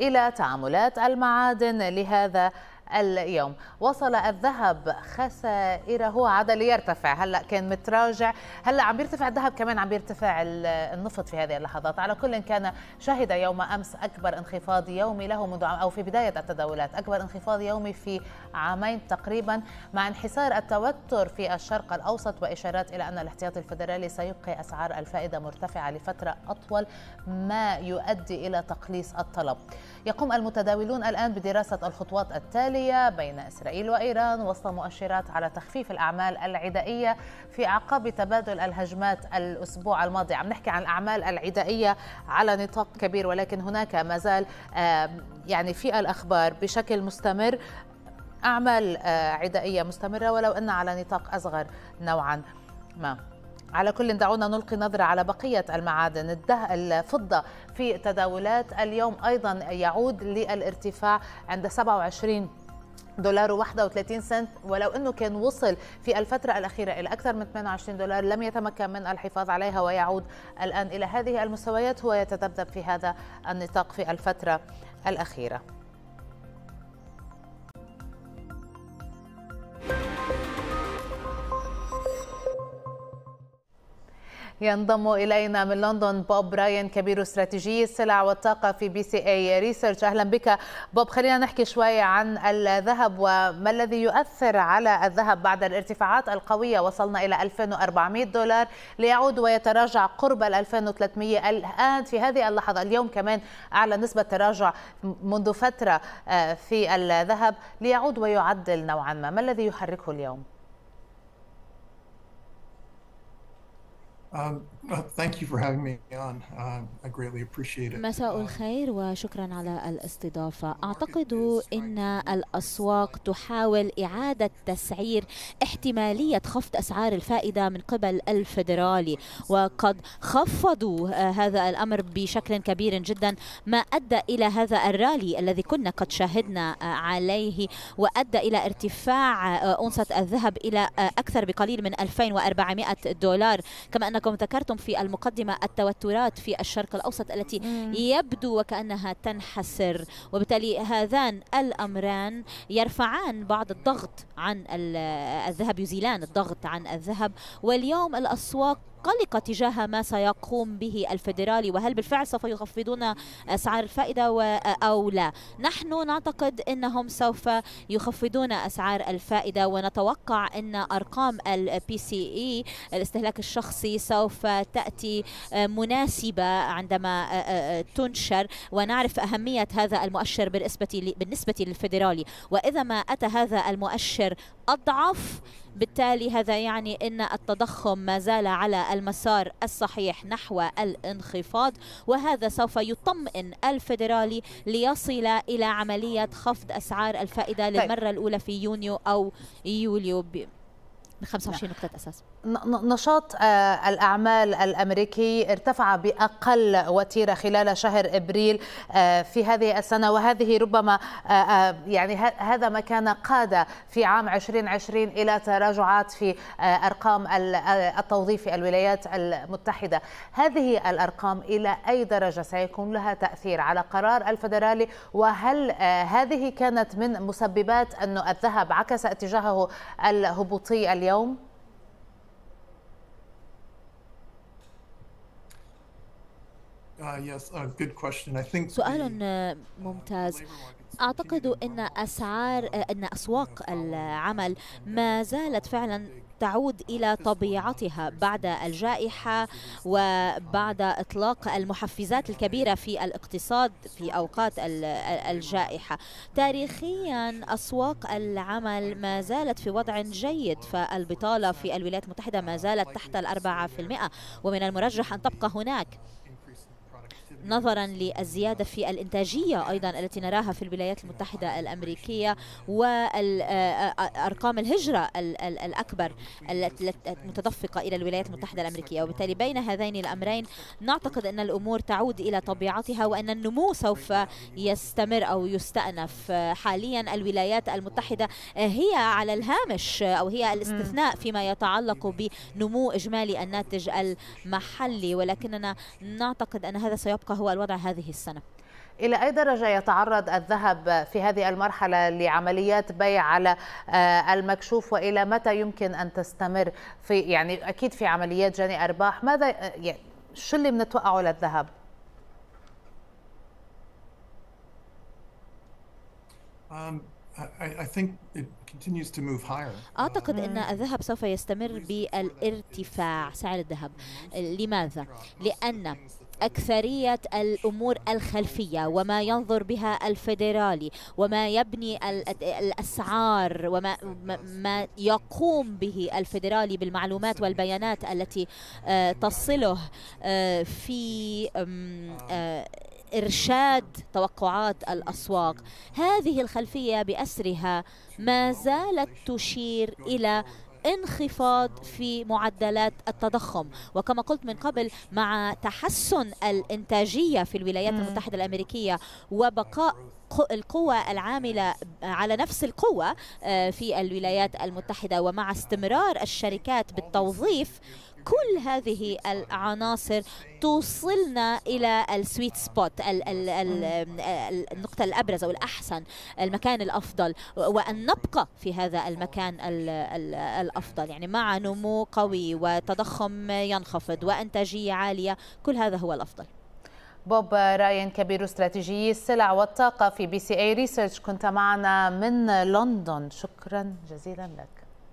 إلى تعاملات المعادن لهذا اليوم وصل الذهب خسائره عاد ليرتفع هلا كان متراجع هلا عم بيرتفع الذهب كمان عم بيرتفع النفط في هذه اللحظات على كل كان شهد يوم امس اكبر انخفاض يومي له منذ عام او في بدايه التداولات اكبر انخفاض يومي في عامين تقريبا مع انحسار التوتر في الشرق الاوسط واشارات الى ان الاحتياط الفدرالي سيبقي اسعار الفائده مرتفعه لفتره اطول ما يؤدي الى تقليص الطلب يقوم المتداولون الان بدراسه الخطوات التاليه التالية بين إسرائيل وإيران وسط مؤشرات على تخفيف الأعمال العدائية في أعقاب تبادل الهجمات الأسبوع الماضي عم نحكي عن الأعمال العدائية على نطاق كبير ولكن هناك ما زال يعني في الأخبار بشكل مستمر أعمال آه، عدائية مستمرة ولو أن على نطاق أصغر نوعا ما على كل دعونا نلقي نظرة على بقية المعادن الفضة في تداولات اليوم أيضا يعود للارتفاع عند 27 دولار و31 سنت ولو انه كان وصل في الفتره الاخيره الى اكثر من 28 دولار لم يتمكن من الحفاظ عليها ويعود الان الى هذه المستويات هو يتذبذب في هذا النطاق في الفتره الاخيره ينضم إلينا من لندن بوب براين كبير استراتيجي السلع والطاقة في بي سي اي ريسيرش أهلا بك بوب خلينا نحكي شوي عن الذهب وما الذي يؤثر على الذهب بعد الارتفاعات القوية وصلنا إلى 2400 دولار ليعود ويتراجع قرب ال 2300 الآن في هذه اللحظة اليوم كمان أعلى نسبة تراجع منذ فترة آه، في الذهب ليعود ويعدل نوعا ما ما الذي يحركه اليوم؟ Um, thank you for having me on. Uh, I greatly appreciate it. مساء um, الخير وشكرا على الاستضافة أعتقد أن الأسواق تحاول إعادة تسعير احتمالية خفض أسعار الفائدة من قبل الفدرالي وقد خفضوا آه، هذا الأمر بشكل كبير جدا ما أدى إلى هذا الرالي الذي كنا قد شاهدنا آه، عليه وأدى إلى ارتفاع آه، أنصة الذهب إلى أكثر بقليل من 2400 دولار كما أن أنكم ذكرتم في المقدمة التوترات في الشرق الأوسط التي مم. يبدو وكأنها تنحسر وبالتالي هذان الأمران يرفعان بعض الضغط عن الذهب يزيلان الضغط عن الذهب واليوم الأسواق قلقة تجاه ما سيقوم به الفيدرالي وهل بالفعل سوف يخفضون أسعار الفائدة أو لا نحن نعتقد أنهم سوف يخفضون أسعار الفائدة ونتوقع أن أرقام البي سي إي e، الاستهلاك الشخصي سوف تأتي مناسبة عندما آه، آه، آه، تنشر ونعرف أهمية هذا المؤشر بالنسبة بالنسبة للفيدرالي وإذا ما أتى هذا المؤشر أضعف بالتالي هذا يعني أن التضخم ما زال على المسار الصحيح نحو الانخفاض وهذا سوف يطمئن الفيدرالي ليصل إلى عملية خفض أسعار الفائدة طيب. للمرة الأولى في يونيو أو يوليو ب 25 نعم. نقطة أساس نشاط آه، الأعمال الأمريكي ارتفع بأقل وتيرة خلال شهر إبريل آه، في هذه السنة وهذه ربما آه، يعني هذا ما كان قاد في عام 2020 إلى تراجعات في أرقام التوظيف في الولايات المتحدة هذه الأرقام إلى أي درجة سيكون لها تأثير على قرار الفدرالي وهل هذه كانت من مسببات أن الذهب عكس اتجاهه الهبوطي اليوم؟ Uh, uh, سؤال آه، ممتاز أعتقد أن أسعار آه، أن أسواق العمل ما زالت فعلا تعود إلى طبيعتها بعد الجائحة وبعد إطلاق المحفزات الكبيرة في الاقتصاد في أوقات الجائحة تاريخيا أسواق العمل ما زالت في وضع جيد فالبطالة في الولايات المتحدة ما uh, زالت تحت الأربعة في المئة ومن المرجح أن تبقى هناك نظرا للزيادة في الإنتاجية أيضا التي نراها في الولايات المتحدة الأمريكية وأرقام الهجرة الأكبر المتدفقة إلى الولايات المتحدة الأمريكية وبالتالي بين هذين الأمرين نعتقد أن الأمور تعود إلى طبيعتها وأن النمو سوف يستمر أو يستأنف حاليا الولايات المتحدة هي على الهامش أو هي الاستثناء فيما يتعلق بنمو إجمالي الناتج المحلي ولكننا نعتقد أن هذا سيبقى هو الوضع هذه السنة إلى أي درجة يتعرض الذهب في هذه المرحلة لعمليات بيع على آه، المكشوف وإلى متى يمكن أن تستمر في يعني أكيد في عمليات جني أرباح ماذا آه، يعني شو اللي بنتوقعه للذهب؟ Um, I, I think it أعتقد أن الذهب سوف يستمر بالارتفاع سعر الذهب لماذا؟ لأن أكثرية الأمور الخلفية وما ينظر بها الفيدرالي وما يبني الأسعار وما ما يقوم به الفيدرالي بالمعلومات والبيانات التي آه، تصله آه، في آه، إرشاد توقعات الأسواق هذه الخلفية بأسرها ما زالت تشير إلى انخفاض في معدلات التضخم وكما قلت من قبل مع تحسن الإنتاجية في الولايات المتحدة الأمريكية وبقاء القوى العاملة آه، على نفس القوة آه، في الولايات المتحدة ومع استمرار الشركات بالتوظيف كل هذه العناصر توصلنا إلى السويت سبوت ال ال ال النقطة الأبرز أو الأحسن المكان الأفضل وأن نبقى في هذا المكان ال ال الأفضل يعني مع نمو قوي وتضخم ينخفض وإنتاجية عالية كل هذا هو الأفضل بوب راين كبير استراتيجي السلع والطاقة في بي سي اي ريسيرش كنت معنا من لندن شكرا جزيلا لك